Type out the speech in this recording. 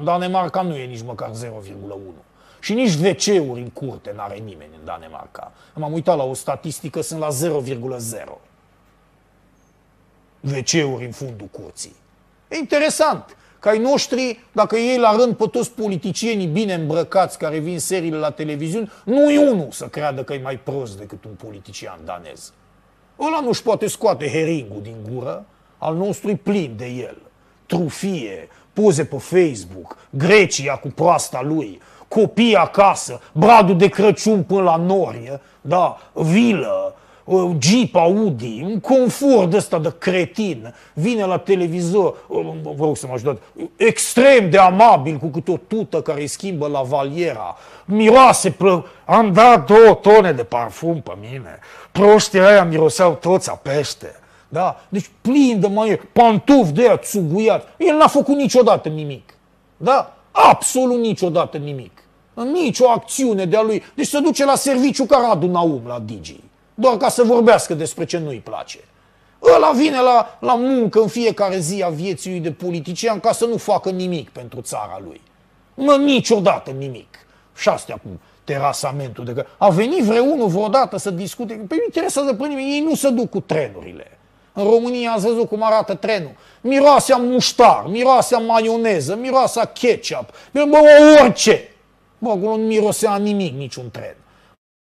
În Danemarca nu e nici măcar 0,1. Și nici WC-uri în curte n-are nimeni în Danemarca. M-am uitat la o statistică, sunt la 0,0. WC-uri în fundul curții. E interesant că ai noștri, dacă ei la rând pe toți politicienii bine îmbrăcați care vin seriile la televiziuni, nu e unul să creadă că e mai prost decât un politician danez. Ăla nu-și poate scoate heringul din gură, al nostru plin de el trufie, poze pe Facebook, Grecia cu proasta lui, copii acasă, bradul de Crăciun până la nori, da, vilă, ă, Jeep Audi, un confort ăsta de cretin, vine la televizor, ă, vă rog să mă ajutați, extrem de amabil cu câte o tută care îi schimbă la valiera, miroase, plă... am dat două tone de parfum pe mine, proștii aia miroseau toți a pește. Da? Deci plin de mai pantuf de aia țuguiat. El n-a făcut niciodată nimic. Da? Absolut niciodată nimic. Nici o acțiune de-a lui. Deci se duce la serviciu ca Radu Naum la Digi. Doar ca să vorbească despre ce nu-i place. Ăla vine la, la muncă în fiecare zi a vieții lui de politician ca să nu facă nimic pentru țara lui. Mă, niciodată nimic. Și astea acum, terasamentul de că a venit vreunul vreodată să discute. Păi nu interesează pe nimeni, ei nu se duc cu trenurile. În România ați văzut cum arată trenul. Miroase a muștar, miroase a maioneză, miroase a ketchup, bă, orice. Bă, acolo nu mirosea nimic, niciun tren.